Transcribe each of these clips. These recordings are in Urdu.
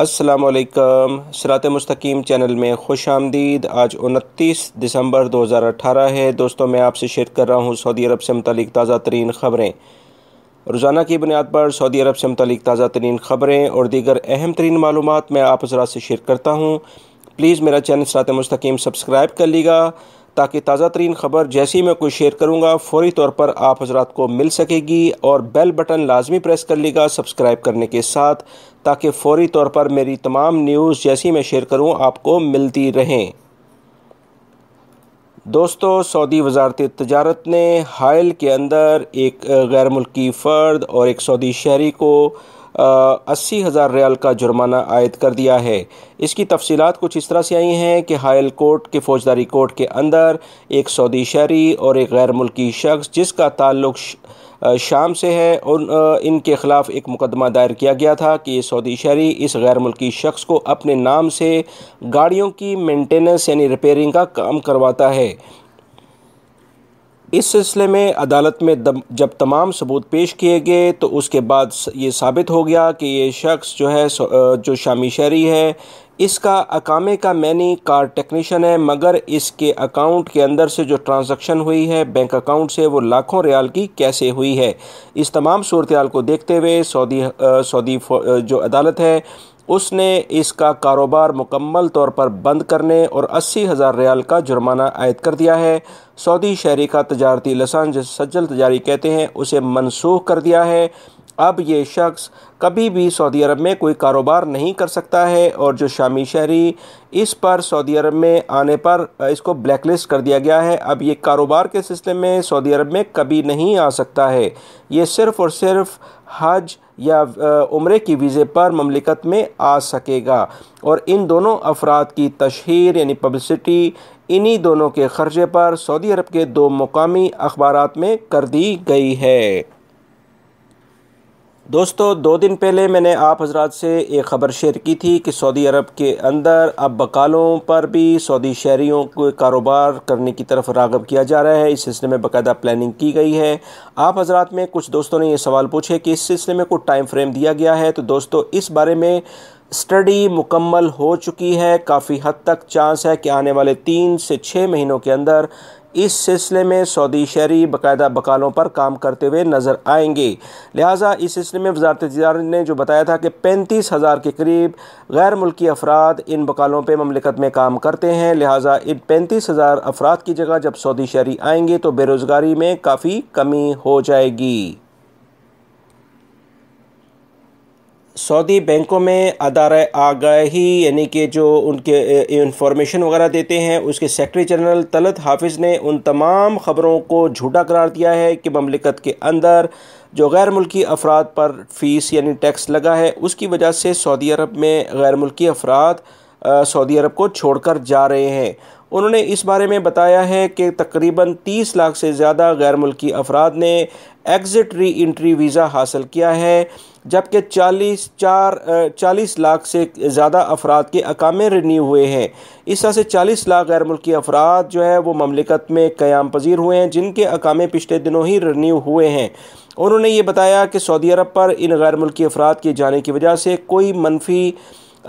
السلام علیکم سرات مستقیم چینل میں خوش آمدید آج انتیس دسمبر دو ہزار اٹھارہ ہے دوستوں میں آپ سے شیئر کر رہا ہوں سعودی عرب سے متعلق تازہ ترین خبریں روزانہ کی بنیاد پر سعودی عرب سے متعلق تازہ ترین خبریں اور دیگر اہم ترین معلومات میں آپ حضرات سے شیئر کرتا ہوں پلیز میرا چینل سرات مستقیم سبسکرائب کر لیگا گا تاکہ تازہ ترین خبر جیسی میں کوئی شیئر کروں گا فوری طور پر آپ حضرات کو مل سکے گی اور بیل بٹن لازمی پریس کر لیگا گا سبسکرائب کرنے کے ساتھ تاکہ فوری طور پر میری تمام نیوز جیسی میں شیئر کروں آپ کو ملتی رہیں دوستو سعودی وزارت تجارت نے حائل کے اندر ایک غیر ملکی فرد اور ایک سعودی شہری کو اسی ہزار ریال کا جرمانہ عائد کر دیا ہے اس کی تفصیلات کچھ اس طرح سے آئی ہیں کہ ہائل کورٹ کے فوجداری کورٹ کے اندر ایک سعودی شہری اور ایک غیر ملکی شخص جس کا تعلق شام سے ہے ان کے خلاف ایک مقدمہ دائر کیا گیا تھا کہ یہ سعودی شہری اس غیر ملکی شخص کو اپنے نام سے گاڑیوں کی مینٹیننس یعنی ریپیرنگ کا کام کرواتا ہے اس سلسلے میں عدالت میں جب تمام ثبوت پیش کیے گئے تو اس کے بعد یہ ثابت ہو گیا کہ یہ شخص جو ہے جو شامی شہری ہے اس کا اکامے کا مینی کار ٹیکنیشین ہے مگر اس کے اکاؤنٹ کے اندر سے جو ٹرانزیکشن ہوئی ہے بینک اکاؤنٹ سے وہ لاکھوں ریال کی کیسے ہوئی ہے اس تمام صورتحال کو دیکھتے ہوئے سعودی سعودی جو عدالت ہے اس نے اس کا کاروبار مکمل طور پر بند کرنے اور اسی ہزار ریال کا جرمانہ عائد کر دیا ہے سعودی شہری کا تجارتی لسان جس سجل تجاری کہتے ہیں اسے منسوخ کر دیا ہے اب یہ شخص کبھی بھی سعودی عرب میں کوئی کاروبار نہیں کر سکتا ہے اور جو شامی شہری اس پر سعودی عرب میں آنے پر اس کو بلیک لسٹ کر دیا گیا ہے اب یہ کاروبار کے سلسلے میں سعودی عرب میں کبھی نہیں آ سکتا ہے یہ صرف اور صرف حج یا عمرے کی ویزے پر مملکت میں آ سکے گا اور ان دونوں افراد کی تشہیر یعنی پبلسٹی انہی دونوں کے خرچے پر سعودی عرب کے دو مقامی اخبارات میں کر دی گئی ہے دوستو دو دن پہلے میں نے آپ حضرات سے ایک خبر شیئر کی تھی کہ سعودی عرب کے اندر اب بکالوں پر بھی سعودی شہریوں کو کاروبار کرنے کی طرف راغب کیا جا رہا ہے اس سلسلے میں باقاعدہ پلاننگ کی گئی ہے آپ حضرات میں کچھ دوستوں نے یہ سوال پوچھے کہ اس سلسلے میں کوئی ٹائم فریم دیا گیا ہے تو دوستو اس بارے میں اسٹڈی مکمل ہو چکی ہے کافی حد تک چانس ہے کہ آنے والے تین سے چھ مہینوں کے اندر اس سلسلے میں سعودی شہری باقاعدہ بکالوں پر کام کرتے ہوئے نظر آئیں گے لہٰذا اس سلسلے میں وزارت نے جو بتایا تھا کہ پینتیس ہزار کے قریب غیر ملکی افراد ان بکالوں پہ مملکت میں کام کرتے ہیں لہٰذا ان پینتیس ہزار افراد کی جگہ جب سعودی شہری آئیں گے تو بے روزگاری میں کافی کمی ہو جائے گی سعودی بینکوں میں ادارہ آگاہی یعنی کہ جو ان کے انفارمیشن وغیرہ دیتے ہیں اس کے سیکرٹری جنرل طلت حافظ نے ان تمام خبروں کو جھوٹا قرار دیا ہے کہ مملکت کے اندر جو غیر ملکی افراد پر فیس یعنی ٹیکس لگا ہے اس کی وجہ سے سعودی عرب میں غیر ملکی افراد سعودی عرب کو چھوڑ کر جا رہے ہیں انہوں نے اس بارے میں بتایا ہے کہ تقریباً تیس لاکھ سے زیادہ غیر ملکی افراد نے ایگزٹ ری انٹری ویزا حاصل کیا ہے جبکہ چالیس چار چالیس لاکھ سے زیادہ افراد کے اقامے رینیو ہوئے ہیں اس طرح سے چالیس لاکھ غیر ملکی افراد جو ہے وہ مملکت میں قیام پذیر ہوئے ہیں جن کے اقامے پچھلے دنوں ہی رینیو ہوئے ہیں انہوں نے یہ بتایا کہ سعودی عرب پر ان غیر ملکی افراد کے جانے کی وجہ سے کوئی منفی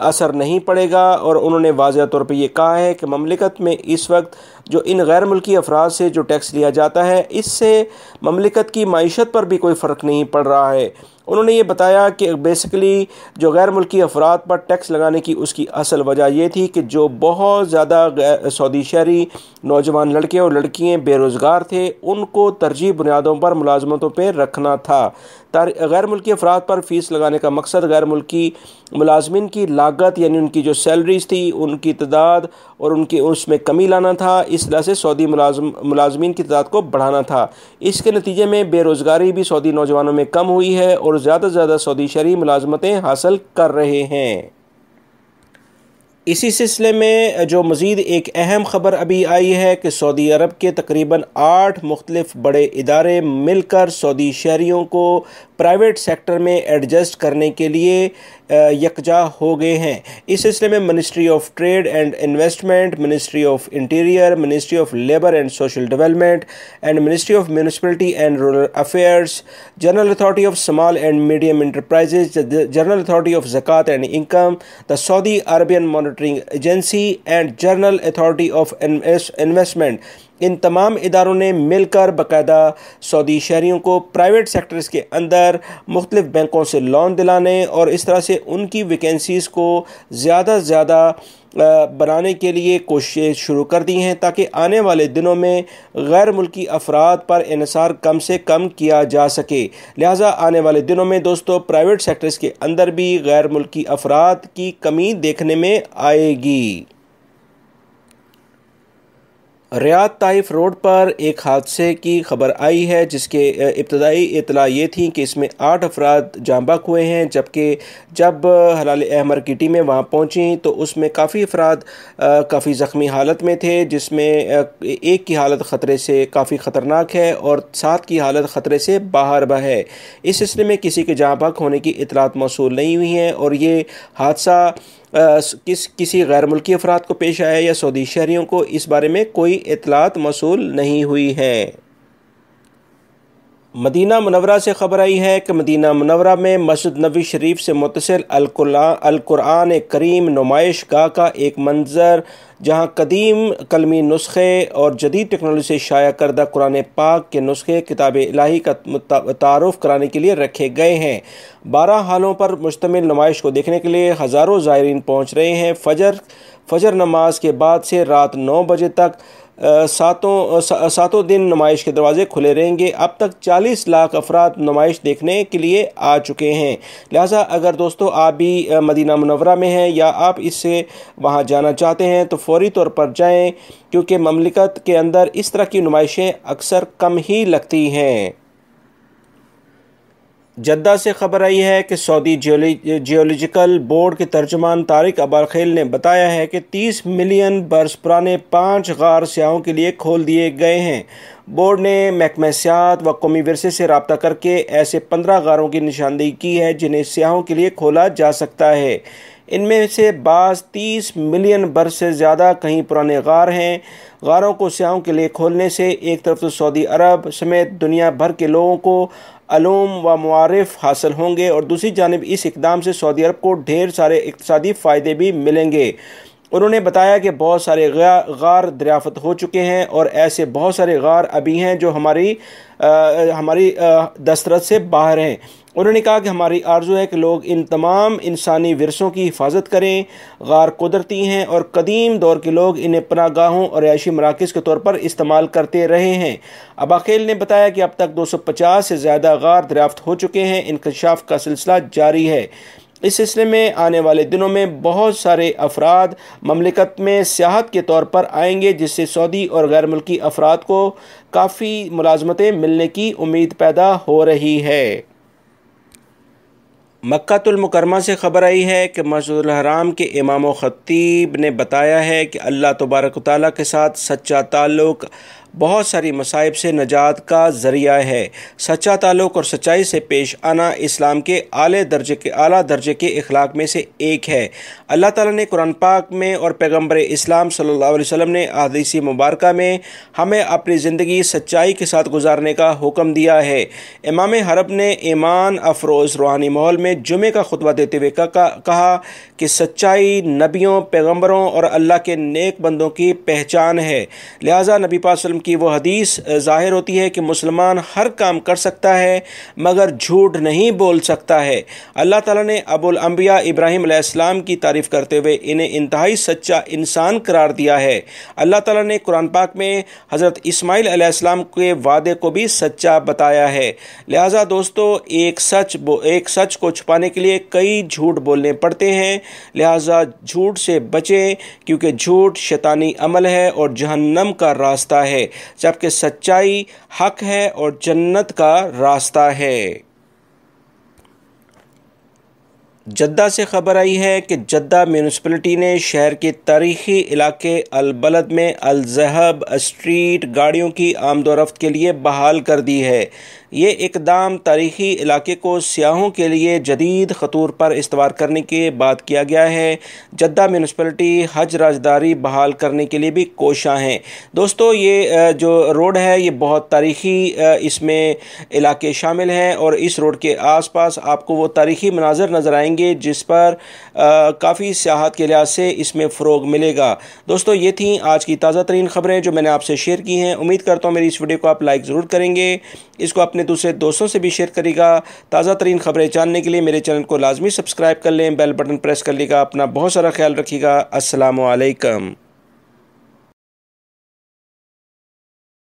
اثر نہیں پڑے گا اور انہوں نے واضح طور پہ یہ کہا ہے کہ مملکت میں اس وقت جو ان غیر ملکی افراد سے جو ٹیکس لیا جاتا ہے اس سے مملکت کی معیشت پر بھی کوئی فرق نہیں پڑ رہا ہے انہوں نے یہ بتایا کہ بیسکلی جو غیر ملکی افراد پر ٹیکس لگانے کی اس کی اصل وجہ یہ تھی کہ جو بہت زیادہ سعودی شہری نوجوان لڑکے اور لڑکییں بے روزگار تھے ان کو ترجیح بنیادوں پر ملازمتوں پہ رکھنا تھا غیر ملکی افراد پر فیس لگانے کا مقصد غیر ملکی ملازمین کی لاگت یعنی ان کی جو سیلریز تھی ان کی تعداد اور ان کی اس میں کمی لانا تھا سے سعودی ملازمین کی تعداد کو بڑھانا تھا اس کے نتیجے میں بے روزگاری بھی سعودی نوجوانوں میں کم ہوئی ہے اور زیادہ زیادہ سعودی شہری ملازمتیں حاصل کر رہے ہیں اسی سلسلے میں جو مزید ایک اہم خبر ابھی آئی ہے کہ سعودی عرب کے تقریباً آٹھ مختلف بڑے ادارے مل کر سعودی شہریوں کو پرائیویٹ سیکٹر میں ایڈجسٹ کرنے کے لیے یکجا ہو گئے ہیں اس سلسلے میں ministry of trade and investment ministry of interior ministry of labour and social development and ministry of municipality and rural affairs general authority of small and medium enterprises general authority of زکوٰۃ and income the Saudi Arabian monitoring agency and general authority of investment ان تمام اداروں نے مل کر باقاعدہ سعودی شہریوں کو پرائیویٹ سیکٹرز کے اندر مختلف بینکوں سے لون دلانے اور اس طرح سے ان کی ویکنسیز کو زیادہ زیادہ بنانے کے لیے کوششیں شروع کر دی ہیں تاکہ آنے والے دنوں میں غیر ملکی افراد پر انحصار کم سے کم کیا جا سکے لہٰذا آنے والے دنوں میں دوستو پرائیویٹ سیکٹرز کے اندر بھی غیر ملکی افراد کی کمی دیکھنے میں آئے گی ریاض طائف روڈ پر ایک حادثے کی خبر آئی ہے جس کے ابتدائی اطلاع یہ تھی کہ اس میں آٹھ افراد جانبک بک ہوئے ہیں جبکہ جب حلال احمر کی میں وہاں پہنچیں تو اس میں کافی افراد کافی زخمی حالت میں تھے جس میں ایک کی حالت خطرے سے کافی خطرناک ہے اور سات کی حالت خطرے سے باہر بہ ہے اس سلسلے میں کسی کے جانبک بک ہونے کی اطلاعات موصول نہیں ہوئی ہیں اور یہ حادثہ کس کسی غیر ملکی افراد کو پیش آیا یا سعودی شہریوں کو اس بارے میں کوئی اطلاعات موصول نہیں ہوئی ہیں مدینہ منورہ سے خبر آئی ہے کہ مدینہ منورہ میں مسجد نبی شریف سے متصل القرآن کریم نمائش گاہ کا ایک منظر جہاں قدیم کلمی نسخے اور جدید ٹیکنالوجی سے شائع کردہ قرآن پاک کے نسخے کتاب الہی کا تعارف کرانے کے لیے رکھے گئے ہیں بارہ حالوں پر مشتمل نمائش کو دیکھنے کے لیے ہزاروں زائرین پہنچ رہے ہیں فجر فجر نماز کے بعد سے رات نو بجے تک ساتوں ساتوں دن نمائش کے دروازے کھلے رہیں گے اب تک چالیس لاکھ افراد نمائش دیکھنے کے لیے آ چکے ہیں لہٰذا اگر دوستو آپ بھی مدینہ منورہ میں ہیں یا آپ اس سے وہاں جانا چاہتے ہیں تو فوری طور پر جائیں کیونکہ مملکت کے اندر اس طرح کی نمائشیں اکثر کم ہی لگتی ہیں جدہ سے خبر آئی ہے کہ سعودی جیولوجیکل بورڈ کے ترجمان طارق ابارخیل نے بتایا ہے کہ تیس ملین برس پرانے پانچ غار سیاحوں کے لیے کھول دیے گئے ہیں بورڈ نے محکمہ سیاحت و قومی ورثے سے رابطہ کر کے ایسے پندرہ غاروں کی نشاندہی کی ہے جنہیں سیاحوں کے لیے کھولا جا سکتا ہے ان میں سے بعض تیس ملین برس سے زیادہ کہیں پرانے غار ہیں غاروں کو سیاحوں کے لیے کھولنے سے ایک طرف تو سعودی عرب سمیت دنیا بھر کے لوگوں کو علوم و معارف حاصل ہوں گے اور دوسری جانب اس اقدام سے سعودی عرب کو ڈھیر سارے اقتصادی فائدے بھی ملیں گے انہوں نے بتایا کہ بہت سارے غار دریافت ہو چکے ہیں اور ایسے بہت سارے غار ابھی ہیں جو ہماری ہماری دسترت سے باہر ہیں انہوں نے کہا کہ ہماری آرزو ہے کہ لوگ ان تمام انسانی ورثوں کی حفاظت کریں غار قدرتی ہیں اور قدیم دور کے لوگ انہیں پناہ گاہوں اور رہائشی مراکز کے طور پر استعمال کرتے رہے ہیں اباخیل نے بتایا کہ اب تک دو سو پچاس سے زیادہ غار دریافت ہو چکے ہیں انکشاف کا سلسلہ جاری ہے اس سلسلے میں آنے والے دنوں میں بہت سارے افراد مملکت میں سیاحت کے طور پر آئیں گے جس سے سعودی اور غیر ملکی افراد کو کافی ملازمتیں ملنے کی امید پیدا ہو رہی ہے مکہ المکرمہ سے خبر آئی ہے کہ مسجد الحرام کے امام و خطیب نے بتایا ہے کہ اللہ تبارک و تعالیٰ کے ساتھ سچا تعلق بہت ساری مصائب سے نجات کا ذریعہ ہے سچا تعلق اور سچائی سے پیش آنا اسلام کے اعلی درجے کے اعلیٰ درجے کے اخلاق میں سے ایک ہے اللہ تعالیٰ نے قرآن پاک میں اور پیغمبر اسلام صلی اللہ علیہ وسلم نے عادیسی مبارکہ میں ہمیں اپنی زندگی سچائی کے ساتھ گزارنے کا حکم دیا ہے امام حرب نے ایمان افروز روحانی ماحول میں جمعے کا خطبہ دیتے ہوئے کہا کہ سچائی نبیوں پیغمبروں اور اللہ کے نیک بندوں کی پہچان ہے لہٰذا نبی وسلم کی وہ حدیث ظاہر ہوتی ہے کہ مسلمان ہر کام کر سکتا ہے مگر جھوٹ نہیں بول سکتا ہے اللہ تعالیٰ نے ابو الانبیاء ابراہیم علیہ السلام کی تعریف کرتے ہوئے انہیں انتہائی سچا انسان قرار دیا ہے اللہ تعالیٰ نے قرآن پاک میں حضرت اسماعیل علیہ السلام کے وعدے کو بھی سچا بتایا ہے لہٰذا دوستو ایک سچ ایک سچ کو چھپانے کے لیے کئی جھوٹ بولنے پڑتے ہیں لہٰذا جھوٹ سے بچیں کیونکہ جھوٹ شیطانی عمل ہے اور جہنم کا راستہ ہے جبکہ سچائی حق ہے اور جنت کا راستہ ہے جدہ سے خبر آئی ہے کہ جدہ میونسپلٹی نے شہر کے تاریخی علاقے البلد میں الزہب اسٹریٹ گاڑیوں کی آمد و رفت کے لیے بحال کر دی ہے یہ اقدام تاریخی علاقے کو سیاحوں کے لیے جدید خطور پر استوار کرنے کے بعد کیا گیا ہے جدہ میونسپلٹی حج راجداری بحال کرنے کے لیے بھی کوشاں ہیں دوستو یہ جو روڈ ہے یہ بہت تاریخی اس میں علاقے شامل ہیں اور اس روڈ کے آس پاس آپ کو وہ تاریخی مناظر نظر آئیں گے جس پر کافی سیاحت کے لحاظ سے اس میں فروغ ملے گا دوستو یہ تھیں آج کی تازہ ترین خبریں جو میں نے آپ سے شیئر کی ہیں امید کرتا ہوں میری اس ویڈیو کو آپ لائک ضرور کریں گے اس کو اپنے اپنے دوسرے دوستوں سے بھی شیئر کرے گا تازہ ترین خبریں جاننے کے لیے میرے چینل کو لازمی سبسکرائب کر لیں بیل بٹن پریس کر لے گا اپنا بہت سارا خیال رکھی گا السلام علیکم